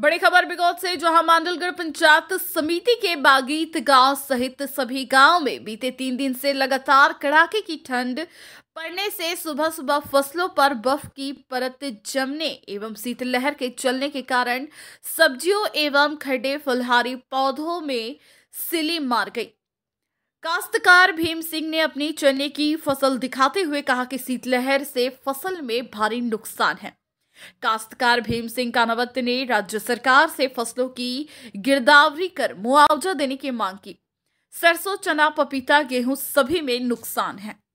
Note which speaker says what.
Speaker 1: बड़ी खबर बिगौत से जहां मांडलगढ़ पंचायत समिति के बागीत गांव सहित सभी गांव में बीते तीन दिन से लगातार कड़ाके की ठंड पड़ने से सुबह सुबह फसलों पर बर्फ की परत जमने एवं शीतलहर के चलने के कारण सब्जियों एवं खड़े फलहारी पौधों में सिली मार गई काश्तकार भीम सिंह ने अपनी चने की फसल दिखाते हुए कहा कि शीतलहर से फसल में भारी नुकसान है काश्तकार भीम सिंह कानावत ने राज्य सरकार से फसलों की गिरदावरी कर मुआवजा देने की मांग की सरसों चना पपीता गेहूं सभी में नुकसान है